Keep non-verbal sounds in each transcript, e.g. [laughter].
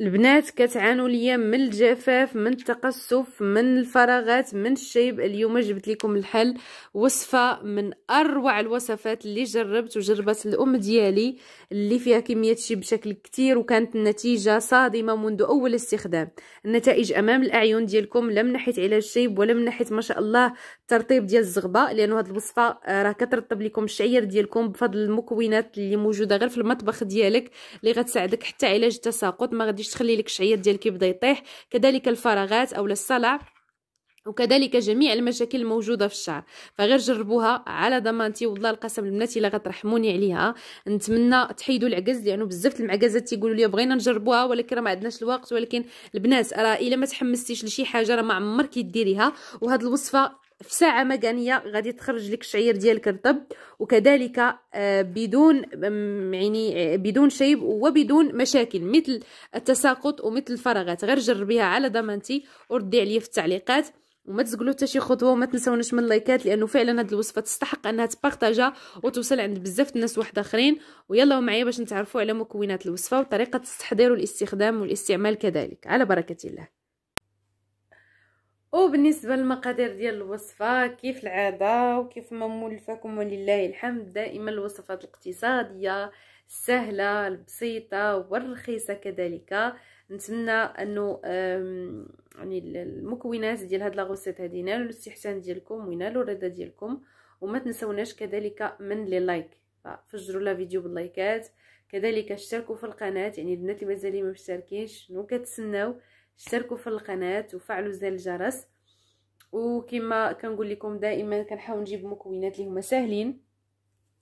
البنات كتعانوا ليا من الجفاف من التقصف من الفراغات من الشيب اليوم جبت لكم الحل وصفه من اروع الوصفات اللي جربت وجربت الام ديالي اللي فيها كميه شيب بشكل كتير وكانت النتيجه صادمه منذ اول استخدام النتائج امام الاعين ديالكم لا من ناحيه علاج الشيب ولا من ناحيه ما شاء الله ترطيب ديال الزغبه لانه هذه الوصفه راه كترطب لكم الشعير ديالكم بفضل المكونات اللي موجوده غير في المطبخ ديالك اللي غتساعدك حتى علاج التساقط ما غادي باش تخلي لك الشعيات ديالك يبدا يطيح كذلك الفراغات اولا الصلع وكذلك جميع المشاكل الموجوده في الشعر فغير جربوها على ضمانتي والله القسم البنات الا غترحموني عليها نتمنى تحيدوا العكز لانه يعني بزاف المعكزات تيقولوا لي بغينا نجربوها ولكن راه ما عندناش الوقت ولكن البنات راه الا ما تحمستيش لشي حاجه راه ما عمرك ديريها وهاد الوصفه في ساعة مكانية غادي تخرج لك الشعير ديالك رطب وكذلك آه، بدون يعني آه، بدون شيب وبدون مشاكل مثل التساقط ومثل الفراغات غير جربيها على ضمانتي وردي عليا في التعليقات وما تزقلو حتى شي خطوه وما تنساوناش من اللايكات لانه فعلا هاد الوصفه تستحق انها تبارطاجا وتوصل عند بزاف الناس واحد اخرين ويلا معايا باش نتعرفوا على مكونات الوصفه وطريقه التحضير والاستخدام والاستعمال كذلك على بركه الله وبالنسبه للمقادير ديال الوصفه كيف العاده وكيف ما مولفاكم ولله الحمد دائما الوصفات الاقتصاديه السهله البسيطه والرخيصه كذلك نتمنى انه يعني المكونات ديال هاد غوسيت هادي نالوا الاستحسان ديالكم وينالوا الرضا ديالكم وما تنسوناش كذلك من لي لايك ففجروا لا فيديو باللايكات كذلك اشتركوا في القناه يعني البنات اللي مازالين ما مشتركينش شنو كتسناو اشتركوا في القناه وفعلوا زر الجرس وكما كنقول لكم دائما كنحاول نجيب مكونات اللي هما ساهلين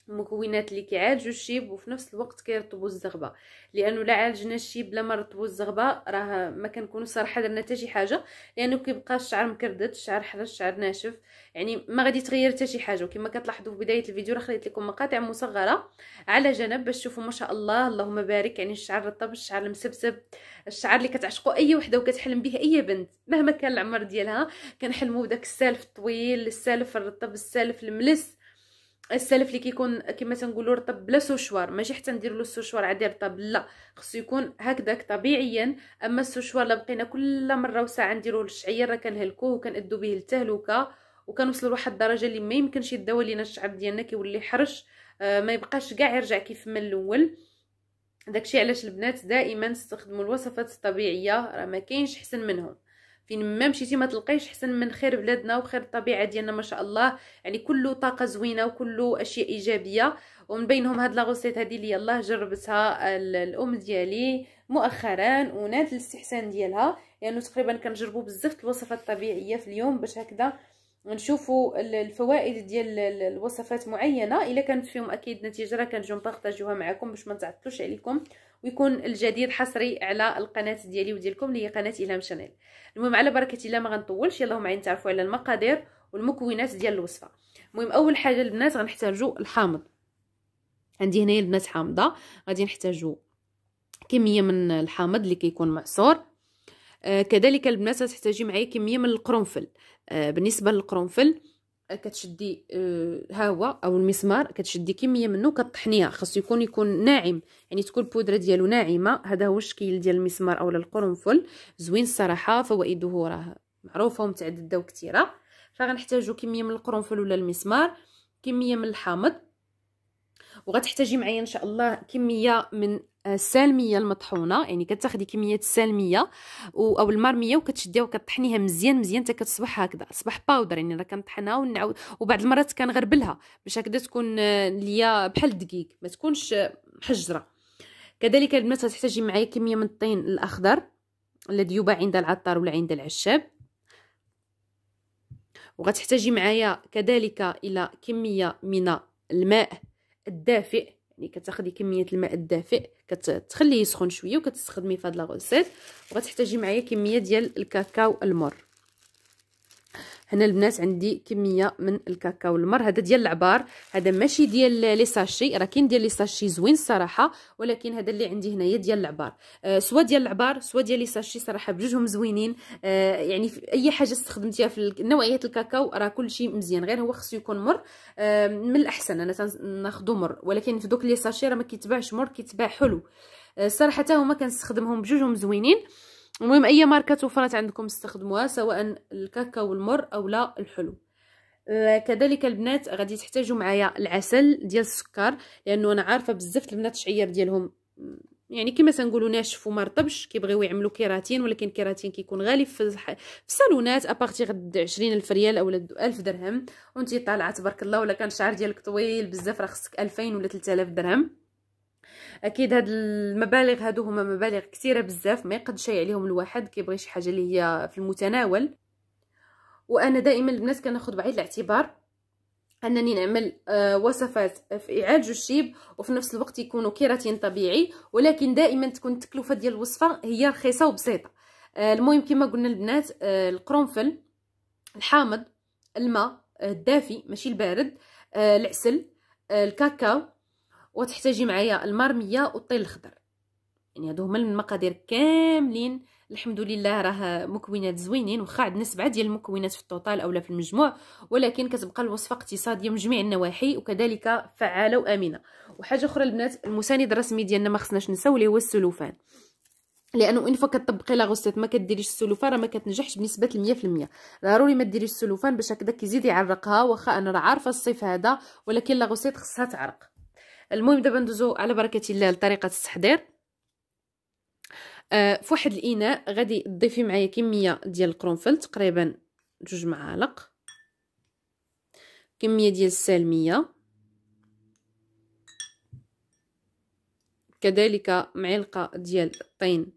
المكونات اللي كيعالجوا الشيب وفي نفس الوقت كيرطبوا الزغبه لانه لا عالجنا الشيب لا ما رطبوا الزغبه راه ما كنكونوا صراحه درنا حتى شي حاجه لانه كيبقى الشعر مكردد الشعر حرج الشعر ناشف يعني ما غادي تغير حتى شي حاجه وكما كتلاحظوا في بدايه الفيديو راه خليت لكم مقاطع مصغره على جنب باش تشوفوا ما شاء الله اللهم بارك يعني الشعر رطب الشعر المسبسب الشعر اللي كتعشقوا اي وحده وكتحلم به اي بنت مهما كان العمر ديالها كنحلموا بداك السالف الطويل السالف الرطب السالف الملس السلف اللي كيكون كما تنقولوا رطب بلا سوشوار ماشي حتى ندير له السوشوار عادي رطب لا خصو يكون هكذاك طبيعيا اما السوشوار لبقينا بقينا كل مره وساعه نديروه للشعير راه كنهلكوه وكنادو به للتهلكه وكنوصل لواحد الدرجه اللي ما يمكنش يداوى لينا الشعب ديالنا كيولي حرش آه، ما يبقاش كاع يرجع كيف من الاول داكشي علاش البنات دائما استخدموا الوصفات الطبيعيه راه ما كاينش حسن منهم فين ما مشيتي ما تلقايش حسن من خير بلادنا وخير الطبيعه ديالنا ما شاء الله يعني كله طاقه زوينه وكله اشياء ايجابيه ومن بينهم هاد لاغوسيت هادي اللي يلاه جربتها الام ديالي مؤخرا ونات الاستحسان ديالها لانه يعني تقريبا كنجربوا بزاف الوصفات الطبيعيه في اليوم باش هكذا نشوفوا الفوائد ديال الوصفات معينه الا كانت فيهم اكيد نتيجه راه كنجيو نبارطاجيوها معكم باش ما نتعطلوش عليكم ويكون الجديد حصري على القناه ديالي وديالكم اللي هي قناه الهام شانيل المهم على بركه الله ما غنطولش يلا معايا نتعرفوا على المقادير والمكونات ديال الوصفه المهم اول حاجه البنات غنحتاجوا الحامض عندي هنايا البنات حامضه غادي نحتاجوا كميه من الحامض اللي كيكون معصور آه كذلك البنات غتحتاجي معايا كميه من القرنفل آه بالنسبه للقرنفل كتشدي آه، ها هو او المسمار كتشدي كميه منه كطحنيه خاصو يكون يكون ناعم يعني تكون البودره ديالو ناعمه هذا هو الشكل ديال المسمار اولا القرنفل زوين الصراحه فوائده راه معروفه ومتعدده وكثيره فغنحتاجو كميه من القرنفل ولا المسمار كميه من الحامض وغتحتاجي معايا ان شاء الله كميه من السالميه المطحونه يعني كتاخدي كميه السالميه او المرميه وكتشديها وكطحنيها مزيان مزيان حتى كتصبح هكذا تصبح باودر يعني راه كنطحنها ونعاود وبعض المرات كنغربلها باش هكذا تكون ليا بحال الدقيق ما تكونش محجره كذلك البنات غتحتاجي معايا كميه من الطين الاخضر الذي يباع عند العطار ولا عند العشاب وغتحتاجي معايا كذلك الى كميه من الماء الدافئ يعني كتاخدي كميه الماء الدافئ كتخليه يسخن شويه وكتستخدمي في هاد لا غوسيت وغتحتاجي معايا كميه ديال الكاكاو المر هنا البنات عندي كميه من الكاكاو المر هذا ديال العبار هذا ماشي ديال لي ساشي راه كاين ديال لي ساشي زوين الصراحه ولكن هذا اللي عندي هنايا ديال العبار آه سوا ديال العبار سوا ديال لي ساشي صراحه بجوجهم زوينين آه يعني في اي حاجه استخدمتيها في نوعيه الكاكاو راه كلشي مزيان غير هو خصو يكون مر آه من الاحسن انا ناخذ مر ولكن في دوك لي ساشي راه ما كيتباعش مر كيتباع حلو الصراحه آه حتى هما كنستخدمهم بجوجهم زوينين المهم اي ماركه توفرت عندكم استخدموها سواء الكاكاو المر او لا الحلو آه، كذلك البنات غادي تحتاجوا معايا العسل ديال السكر لانه انا عارفه بزاف البنات الشعير ديالهم يعني كما تنقولوا ناشف وما رطبش كيبغيو يعملوا كيراتين ولكن كيراتين كيكون غالي في في الصالونات ابارتي غد الف ريال اولا 1000 درهم وانت طالعه تبارك الله ولا كان الشعر ديالك طويل بزاف راه خصك 2000 ولا 3000 درهم اكيد هاد المبالغ هادو هما مبالغ كثيره بزاف ما يقدش عليهم الواحد كيبغي شي حاجه اللي هي في المتناول وانا دائما البنات كناخذ بعين الاعتبار انني نعمل آه، وصفات في اعاج الشيب وفي نفس الوقت يكونوا كيراتين طبيعي ولكن دائما تكون التكلفه ديال الوصفه هي رخيصه وبسيطه آه، المهم كما قلنا البنات آه، القرنفل الحامض الماء الدافي ماشي البارد العسل الكاكاو وتحتاجي معايا المرميه والطين الخضر يعني هادو هما المقادير كاملين الحمد لله راه مكونات زوينين واخا عندنا سبعه ديال المكونات في التوتال اولا في المجموع ولكن كتبقى الوصفه اقتصاديه من جميع النواحي وكذلك فعاله وامنه وحاجه اخرى البنات المساند الرسمي ديالنا ما خصناش نساو اللي هو السلوفان لانه انفا كتطبقي لا غوسيت ما كديريش السلوفان راه ما كتنجحش بنسبه 100% ضروري ما ديريش السلوفان باش هكذا كيزيد يعرقها واخا انا راه عارفه الصيف هذا ولكن لا غوسيت خصها تعرق المهم دابا ندوزو على بركه الله لطريقه التحضير آه فواحد الاناء غادي تضيفي معايا كميه ديال القرنفل تقريبا جوج معالق كميه ديال السالميه كذلك معلقه ديال الطين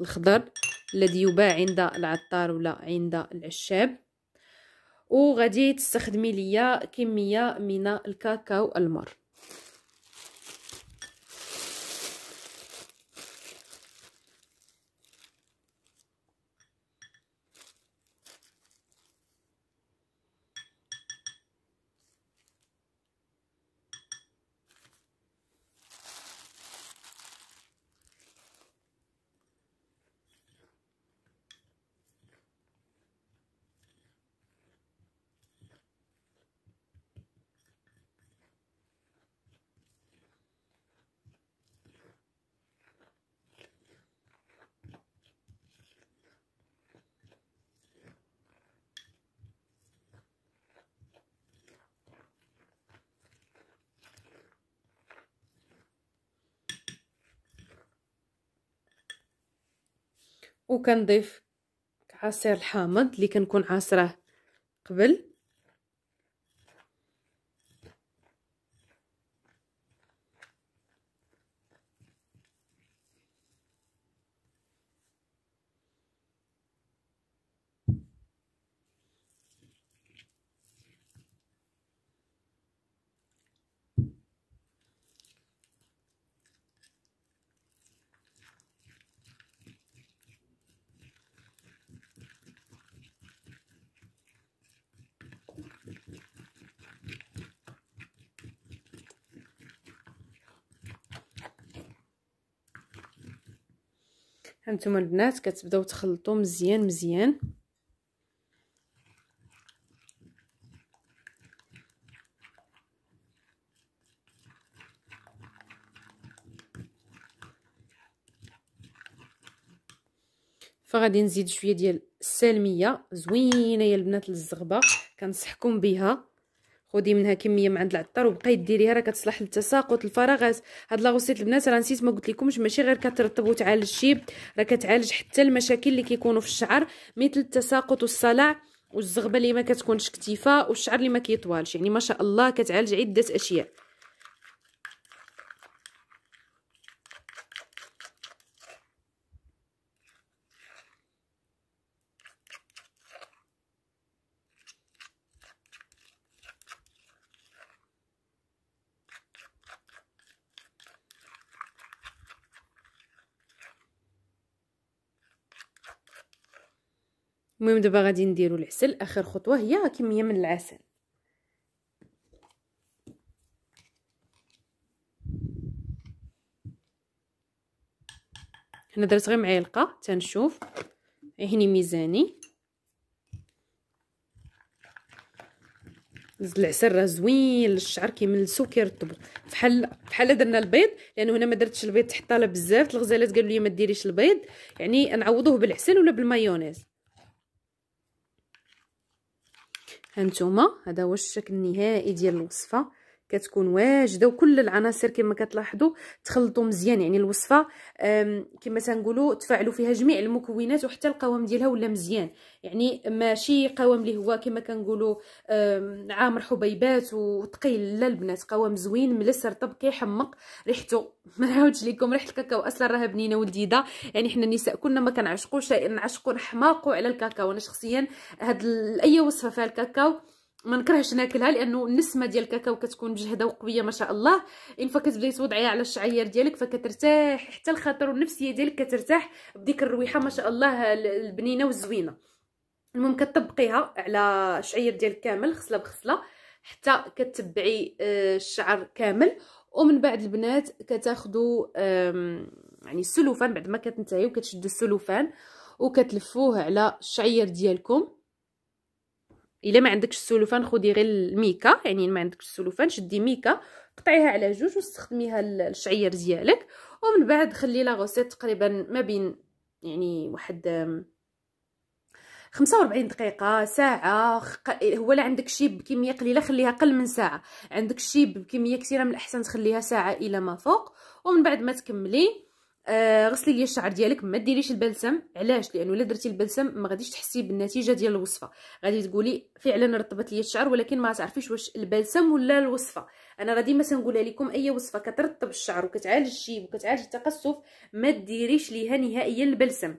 الخضر الذي يباع عند العطار ولا عند العشاب وغادي تستخدمي ليا كميه من الكاكاو المر وكنضيف عصير الحامض اللي كنكون عاصره قبل هانتوما البنات كتبداو تخلطو مزيان مزيان فغادي نزيد شويه ديال السالميه زوينه يا البنات للزغبه كنصحكم بها خدي منها كميه من عند العطار وبقاي ديريها راه كتصلح للتساقط الفراغات هاد لاغوسيت البنات راه نسيت ما قلت لكمش ماشي غير كترطب وتعالج الشيب راه كتعالج حتى المشاكل اللي كيكونوا في الشعر مثل التساقط والصلع والزغبه اللي ما كتكونش كتيفه والشعر اللي ما كيطوالش يعني ما شاء الله كتعالج عده اشياء المهم دابا غادي نديرو العسل اخر خطوه هي كميه من العسل هنا درت غير معلقه تنشوف هني ميزاني العسل راه زوين للشعر كيملسو كيرطبو فحال فحال درنا البيض لانه هنا ما درتش البيض تحطاله بزاف الغزالات قالوا لي ما ديريش البيض يعني نعوضوه بالعسل ولا بالمايونيز هانتوما هذا هو الشكل النهائي ديال الوصفه كتكون واجده وكل العناصر كما كتلاحظوا تخلطوا مزيان يعني الوصفه كما تنقولوا تفاعلوا فيها جميع المكونات وحتى القوام ديالها ولا مزيان يعني ماشي قوام اللي هو كما كنقولوا عامر حبيبات وثقيل لا البنات قوام زوين ملس رطب كيحمق ريحته [laughs] ما نعاودش لكم ريحه الكاكاو اصلا راها بنينه ولديده يعني حنا النساء كنا ما كنعشقوش نعشقوا نحماقوا على الكاكاو انا شخصيا هاد اي وصفه فيها الكاكاو ما نكرهش ناكلها لانه النسمه ديال الكاكاو كتكون مجهده وقويه ما شاء الله ان فكتبداي توضعيها على الشعير ديالك فكترتاح حتى الخاطر والنفسيه ديالك كترتاح بديك الرويحه ما شاء الله البنينه والزوينه المهم كتطبقيها على الشعير ديالك كامل خصله بخصله حتى كتبعي آه، الشعر كامل ومن بعد البنات كتاخذوا يعني السلوفان بعد ما كتنتهيو كتشدوا السلوفان وكتلفوه على الشعير ديالكم الا ما عندكش السلوفان خدي غير الميكا يعني ما عندكش السلوفان شدي ميكا قطعيها على جوج واستخدميها الشعير ديالك ومن بعد خلي لا غوسيت تقريبا ما بين يعني واحد 45 دقيقه ساعه هو لا عندك شيب بكميه قليله خليها قل من ساعه عندك شيب بكميه كثيره من الاحسن تخليها ساعه الى ما فوق ومن بعد ما تكملي آه غسلي لي الشعر ديالك ما ديريش البلسم علاش لانه الا درتي البلسم ما غاديش تحسي بالنتيجه ديال الوصفه غادي تقولي فعلا رطبت لي الشعر ولكن ما تعرفيش واش البلسم ولا الوصفه انا غادي ديما تنقولها لكم اي وصفه كترطب الشعر وكتعالج الشيب وكتعالج التقصف ما ديريش ليها نهائيا البلسم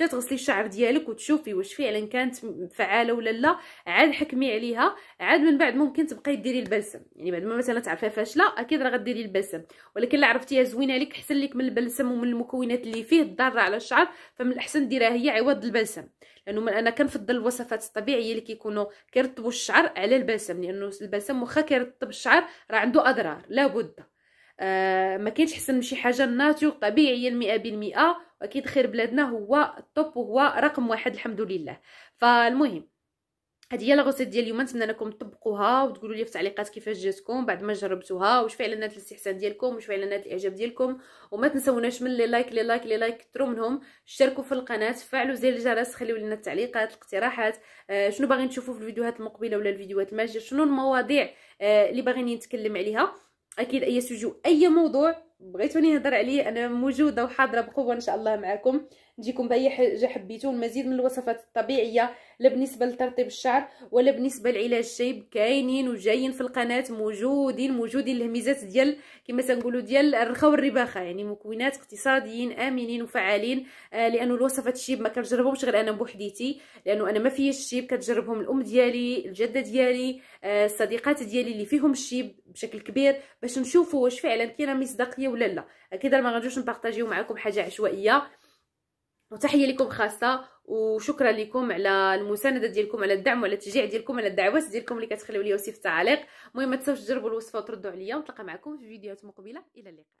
حتى تغسلي الشعر ديالك وتشوفي واش فعلا كانت فعاله ولا لا عاد حكمي عليها عاد من بعد ممكن تبقاي ديري البلسم يعني بعد ما مثلا تعرفي فاشله اكيد راه غديري البلسم ولكن الا عرفتيها زوينه لك حسن لك من البلسم ومن المكونات اللي فيه الضاره على الشعر فمن الاحسن ديريها هي عوض البلسم لانه يعني انا كنفضل الوصفات الطبيعيه اللي كيكونوا كيرطبوا الشعر على البلسم لانه البلسم واخا كيرطب الشعر راه عنده اضرار لابد آه ما كاينش حسن من شي حاجه ناتور طبيعيه 100% واكيد خير بلادنا هو الطوب وهو رقم واحد الحمد لله فالمهم هذه هي لا ديال اليوم نتمنى انكم تطبقوها وتقولوا لي في التعليقات كيفاش جاتكم بعد ما جربتوها واش فعلا نالت الاستحسان ديالكم واش فعلا نالت الاعجاب ديالكم وما تنسوناش من لي لايك لي لايك لي لايك كثروا منهم شاركوا في القناه فعلوا زر الجرس خليوا لنا التعليقات الاقتراحات آه شنو باغيين تشوفوا في الفيديوهات المقبله ولا الفيديوهات الماجيه شنو المواضيع آه اللي باغيين نتكلم عليها اكيد اي سوجو اي موضوع بغيتوني نهضر عليه انا موجوده وحاضره بقوه ان شاء الله معكم نجيكم باي حاجه حبيتو المزيد من الوصفات الطبيعيه لا بالنسبه لترطيب الشعر ولا بالنسبه لعلاج الشيب كاينين وجايين في القناه موجودين موجودين الهميزات ديال كما تنقولوا ديال الرخا والرباخه يعني مكونات اقتصاديين امنين وفعالين آه لانه الوصفات الشيب ما كنجربهمش غير انا بوحديتي لانه انا ما فيش الشيب كتجربهم الام ديالي الجده ديالي آه الصديقات ديالي اللي فيهم الشيب بشكل كبير باش نشوفوا واش فعلا كاينه مصداقيه ولا لا اكيد ما غنجوش نبارطاجيو معكم حاجه عشوائيه وتحيه لكم خاصه وشكرا لكم على المسانده ديالكم على الدعم وعلى التشجيع ديالكم على الدعوات ديالكم اللي كتخليو ليا في التعاليق المهم ما تنساوش تجربوا الوصفه وتردوا عليا ونتلاقى معكم في فيديوهات مقبله الى اللقاء